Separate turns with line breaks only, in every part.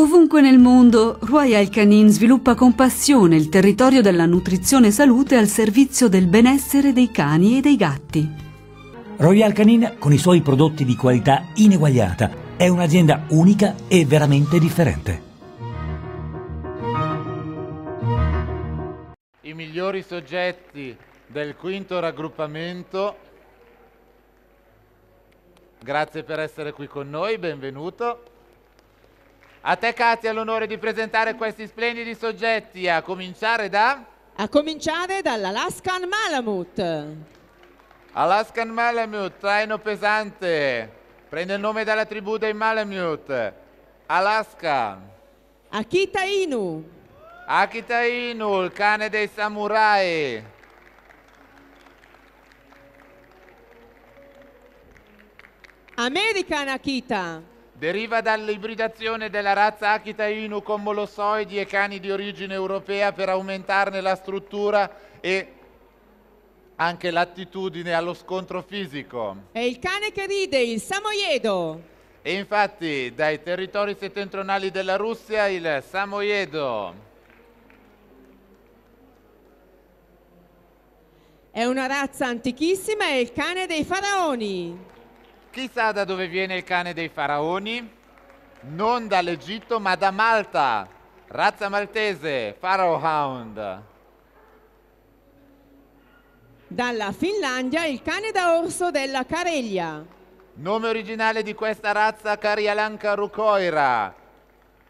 Ovunque nel mondo, Royal Canin sviluppa con passione il territorio della nutrizione salute al servizio del benessere dei cani e dei gatti.
Royal Canin, con i suoi prodotti di qualità ineguagliata, è un'azienda unica e veramente differente. I migliori soggetti del quinto raggruppamento, grazie per essere qui con noi, benvenuto. A te Katia l'onore di presentare questi splendidi soggetti, a cominciare da...
A cominciare dall'Alaskan Malamut. Alaskan
Malamut, traino pesante, prende il nome dalla tribù dei Malamut. Alaska. Akita Inu. Akita Inu, il cane dei samurai. American Akita deriva dall'ibridazione della razza Akita Inu con molossoidi e cani di origine europea per aumentarne la struttura e anche l'attitudine allo scontro fisico. È il cane che ride, il Samoyedo. E infatti dai territori settentrionali della Russia il Samoyedo
È una razza antichissima, è il cane dei
faraoni. Chissà da dove viene il cane dei faraoni? Non dall'Egitto, ma da Malta. Razza maltese, Pharaoh Hound. Dalla Finlandia
il cane da orso
della Careglia. Nome originale di questa razza Carialanca rucoira.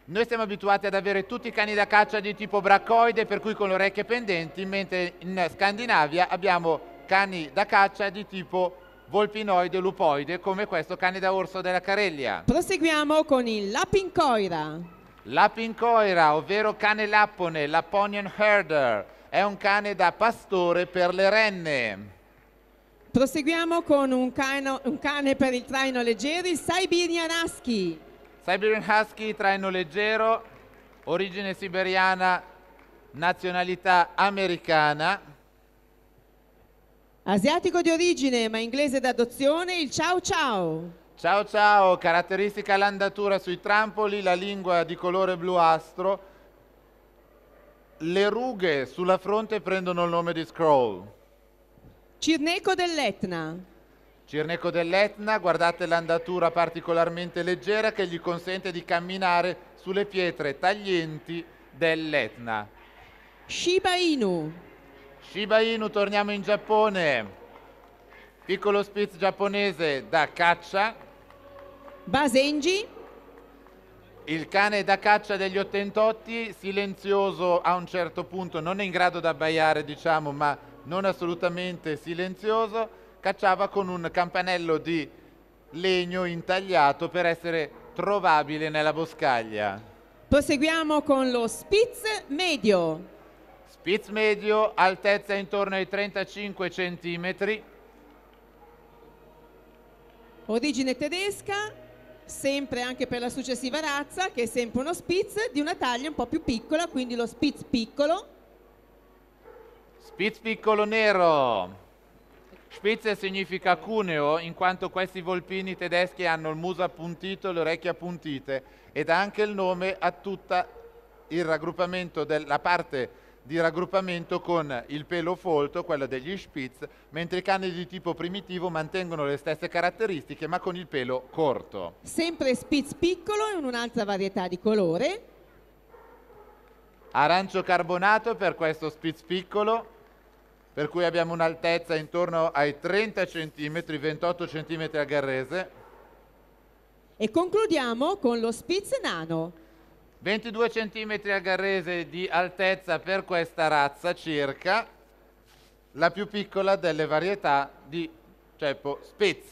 Noi siamo abituati ad avere tutti i cani da caccia di tipo braccoide, per cui con le orecchie pendenti, mentre in Scandinavia abbiamo cani da caccia di tipo volpinoide lupoide come questo cane da orso della Carellia.
Proseguiamo con il lapincoira.
Lapincoira, ovvero cane lappone, Laponian herder,
è un cane da pastore per le renne. Proseguiamo con un, cano, un cane per il traino leggero, il Siberian Husky. Siberian
Husky, traino leggero, origine siberiana, nazionalità americana.
Asiatico di origine ma inglese
d'adozione, il ciao ciao. Ciao ciao, caratteristica l'andatura sui trampoli, la lingua di colore bluastro. Le rughe sulla fronte prendono il nome di Scroll.
Cirneco dell'Etna.
Cirneco dell'Etna, guardate l'andatura particolarmente leggera che gli consente di camminare sulle pietre taglienti dell'Etna. Shiba Inu. Shiba Inu, torniamo in Giappone. Piccolo spitz giapponese da caccia. Basenji. Il cane da caccia degli Ottentotti, silenzioso a un certo punto, non in grado di abbaiare, diciamo, ma non assolutamente silenzioso. Cacciava con un campanello di legno intagliato per essere trovabile nella boscaglia. Proseguiamo con lo spitz medio. Spitz medio, altezza intorno ai 35 cm.
Origine tedesca, sempre anche per la successiva razza, che è sempre uno Spitz di una taglia un po' più piccola, quindi lo Spitz piccolo.
Spitz piccolo nero. Spitz significa cuneo in quanto questi volpini tedeschi hanno il muso appuntito e le orecchie appuntite ed ha anche il nome a tutta il raggruppamento della parte di raggruppamento con il pelo folto, quello degli spitz, mentre i cani di tipo primitivo mantengono le stesse caratteristiche ma con il pelo corto.
Sempre spitz piccolo in un'altra varietà di colore.
Arancio carbonato per questo spitz piccolo per cui abbiamo un'altezza intorno ai 30 cm, 28 cm a garrese. E concludiamo con lo spitz nano. 22 cm a garrese di altezza per questa razza circa, la più piccola delle varietà di ceppo Spitz.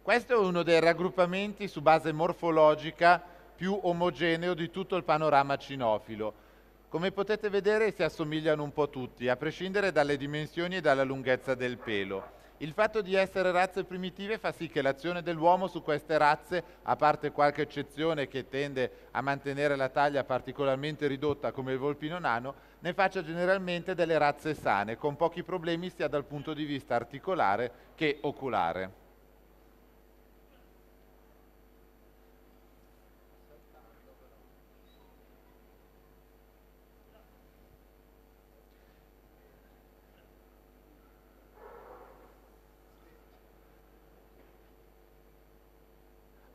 Questo è uno dei raggruppamenti su base morfologica più omogeneo di tutto il panorama cinofilo. Come potete vedere si assomigliano un po' tutti, a prescindere dalle dimensioni e dalla lunghezza del pelo. Il fatto di essere razze primitive fa sì che l'azione dell'uomo su queste razze, a parte qualche eccezione che tende a mantenere la taglia particolarmente ridotta come il volpino nano, ne faccia generalmente delle razze sane, con pochi problemi sia dal punto di vista articolare che oculare.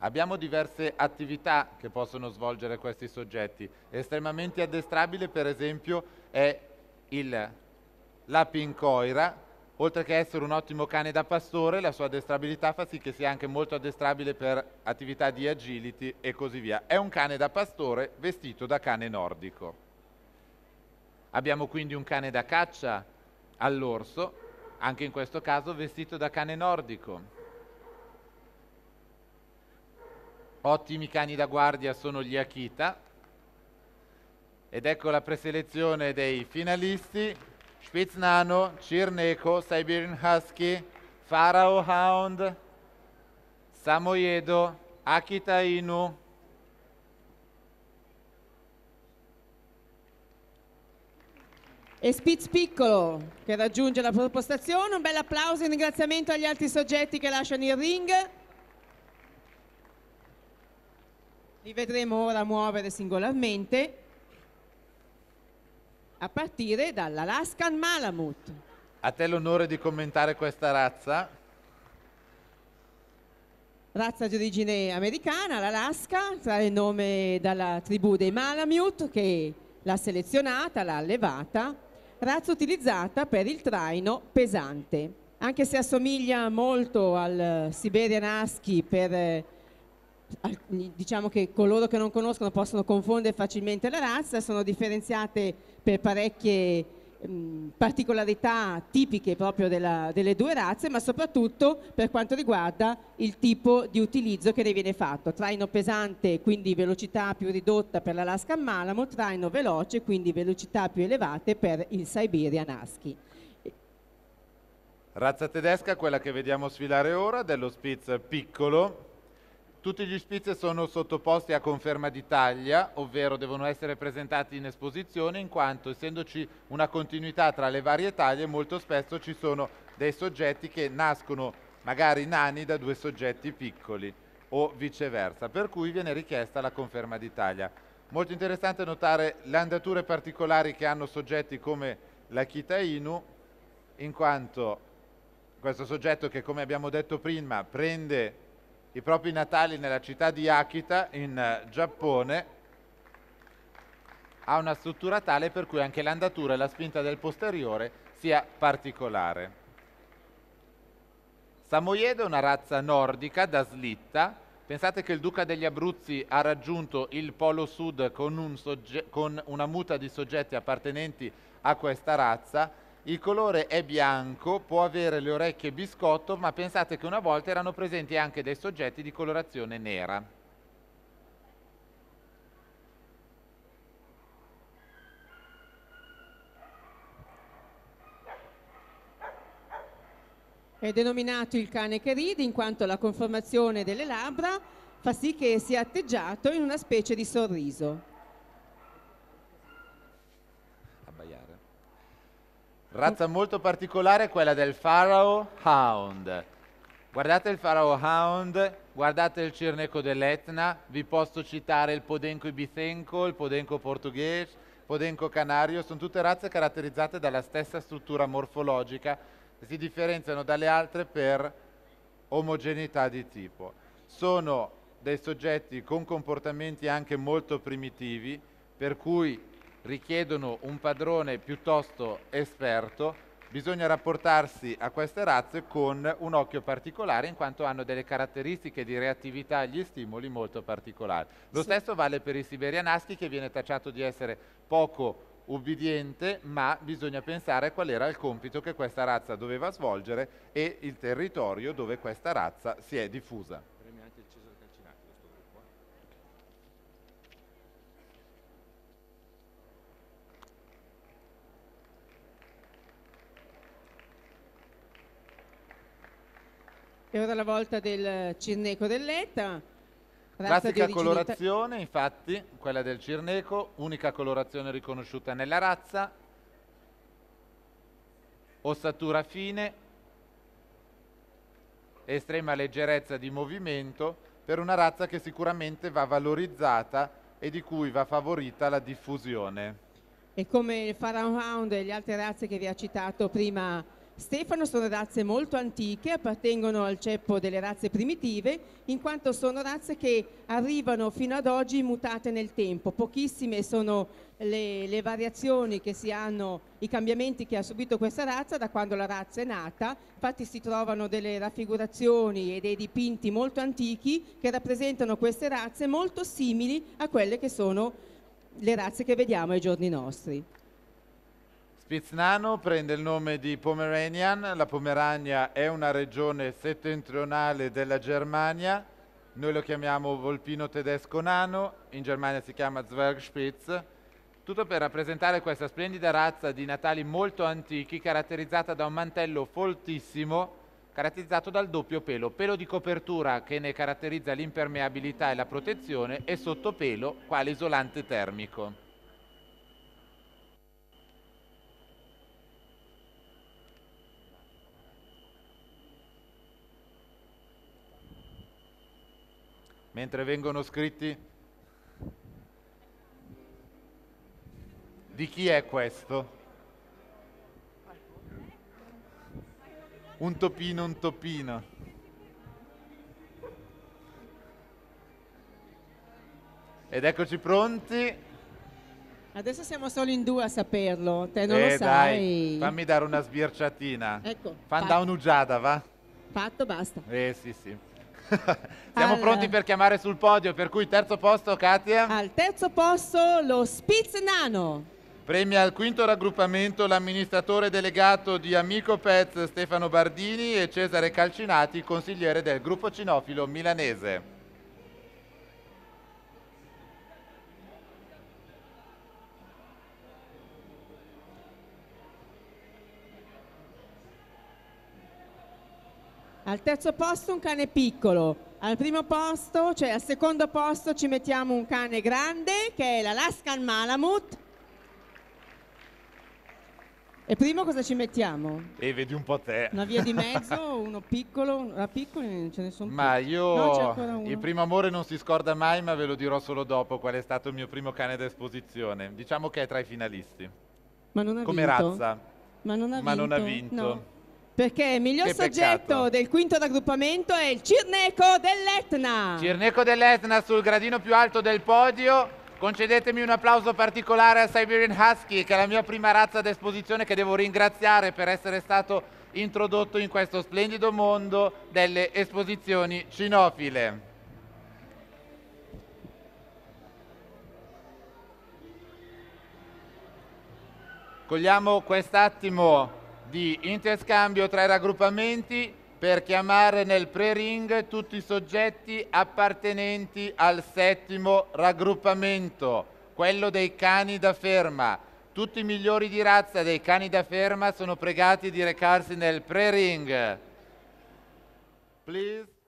Abbiamo diverse attività che possono svolgere questi soggetti. Estremamente addestrabile per esempio è il lapincoira, oltre che essere un ottimo cane da pastore, la sua addestrabilità fa sì che sia anche molto addestrabile per attività di agility e così via. È un cane da pastore vestito da cane nordico. Abbiamo quindi un cane da caccia all'orso, anche in questo caso vestito da cane nordico. Ottimi cani da guardia sono gli Akita. Ed ecco la preselezione dei finalisti. Spitznano, Cirneco, Siberian Husky, Pharaoh Hound, Samoyedo,
Akita Inu, e Spitz Piccolo che raggiunge la propostazione. Un bel applauso e ringraziamento agli altri soggetti che lasciano il ring. Li vedremo ora muovere singolarmente a partire dall'Alaskan Malamut.
A te l'onore di commentare questa razza.
Razza di origine americana, l'Alaska, trae il nome dalla tribù dei Malamut che l'ha selezionata, l'ha allevata, razza utilizzata per il traino pesante. Anche se assomiglia molto al Siberian Husky per eh, diciamo che coloro che non conoscono possono confondere facilmente la razza, sono differenziate per parecchie particolarità tipiche proprio della, delle due razze, ma soprattutto per quanto riguarda il tipo di utilizzo che ne viene fatto. Traino pesante, quindi velocità più ridotta per l'Alaska Malamo, traino veloce, quindi velocità più elevate per il Siberia Husky.
Razza tedesca, quella che vediamo sfilare ora, dello Spitz piccolo, tutti gli spitz sono sottoposti a conferma di taglia, ovvero devono essere presentati in esposizione in quanto essendoci una continuità tra le varie taglie molto spesso ci sono dei soggetti che nascono magari nani da due soggetti piccoli o viceversa, per cui viene richiesta la conferma di taglia. Molto interessante notare le andature particolari che hanno soggetti come la Kita Inu, in quanto questo soggetto che come abbiamo detto prima prende i propri natali nella città di Akita, in eh, Giappone, ha una struttura tale per cui anche l'andatura e la spinta del posteriore sia particolare. Samoyedo è una razza nordica da slitta. Pensate che il duca degli Abruzzi ha raggiunto il polo sud con, un con una muta di soggetti appartenenti a questa razza il colore è bianco, può avere le orecchie biscotto, ma pensate che una volta erano presenti anche dei soggetti di colorazione nera.
È denominato il cane che ride in quanto la conformazione delle labbra fa sì che sia atteggiato in una specie di sorriso.
Razza molto particolare è quella del Pharaoh Hound. Guardate il Pharaoh Hound, guardate il Cirneco dell'Etna, vi posso citare il Podenco Ibicenco, il Podenco Portoghese, Podenco Canario, sono tutte razze caratterizzate dalla stessa struttura morfologica, e si differenziano dalle altre per omogeneità di tipo. Sono dei soggetti con comportamenti anche molto primitivi, per cui richiedono un padrone piuttosto esperto, bisogna rapportarsi a queste razze con un occhio particolare in quanto hanno delle caratteristiche di reattività agli stimoli molto particolari. Lo sì. stesso vale per i siberianaschi che viene tacciato di essere poco ubbidiente, ma bisogna pensare a qual era il compito che questa razza doveva svolgere e il territorio dove questa razza si è diffusa.
E ora la volta del Cirneco dell'Etta. Classica colorazione,
ita- infatti, quella del Cirneco, unica colorazione riconosciuta nella razza. Ossatura fine, estrema leggerezza di movimento per una razza che sicuramente va valorizzata e di cui va favorita la diffusione.
E come il Pharaoh Hound e le altre razze che vi ha citato prima Stefano sono razze molto antiche, appartengono al ceppo delle razze primitive, in quanto sono razze che arrivano fino ad oggi mutate nel tempo. Pochissime sono le, le variazioni che si hanno, i cambiamenti che ha subito questa razza da quando la razza è nata. Infatti si trovano delle raffigurazioni e dei dipinti molto antichi che rappresentano queste razze molto simili a quelle che sono le razze che vediamo ai giorni nostri.
Spiznano prende il nome di Pomeranian, la Pomerania è una regione settentrionale della Germania, noi lo chiamiamo volpino tedesco nano, in Germania si chiama Zwergspitz, tutto per rappresentare questa splendida razza di natali molto antichi caratterizzata da un mantello foltissimo caratterizzato dal doppio pelo, pelo di copertura che ne caratterizza l'impermeabilità e la protezione e sottopelo quale isolante termico. mentre vengono scritti? Di chi è questo? Un topino, un topino. Ed eccoci pronti.
Adesso siamo solo in due a saperlo, te non eh lo sai. Dai, fammi
dare una sbirciatina. Ecco. Fan un'ugiada, va?
Fatto, basta.
Eh sì, sì.
Siamo All... pronti per chiamare
sul podio, per cui terzo posto Katia. Al terzo posto lo Spitz Nano. Premia al quinto raggruppamento l'amministratore delegato di Amico Pets Stefano Bardini e Cesare Calcinati, consigliere del gruppo cinofilo milanese.
Al terzo posto un cane piccolo, al primo posto, cioè al secondo posto ci mettiamo un cane grande che è l'Alaskan Malamut. E primo cosa ci mettiamo?
E vedi un po' te. Una via di mezzo,
uno piccolo, una ah, piccola, ce ne sono più. Ma io no, il primo
amore non si scorda mai, ma ve lo dirò solo dopo qual è stato il mio primo cane d'esposizione. Diciamo che è tra i finalisti.
Ma non ha Come vinto? razza. Ma non ha ma vinto. Non ha vinto. No. Perché il miglior soggetto peccato. del quinto raggruppamento è il Cirneco dell'Etna. Cirneco
dell'Etna sul gradino più alto del podio. Concedetemi un applauso particolare a Siberian Husky, che è la mia prima razza d'esposizione che devo ringraziare per essere stato introdotto in questo splendido mondo delle esposizioni cinofile. Cogliamo quest'attimo di interscambio tra i raggruppamenti per chiamare nel pre-ring tutti i soggetti appartenenti al settimo raggruppamento, quello dei cani da ferma. Tutti i migliori di razza dei cani da ferma sono pregati di recarsi nel pre-ring. Please.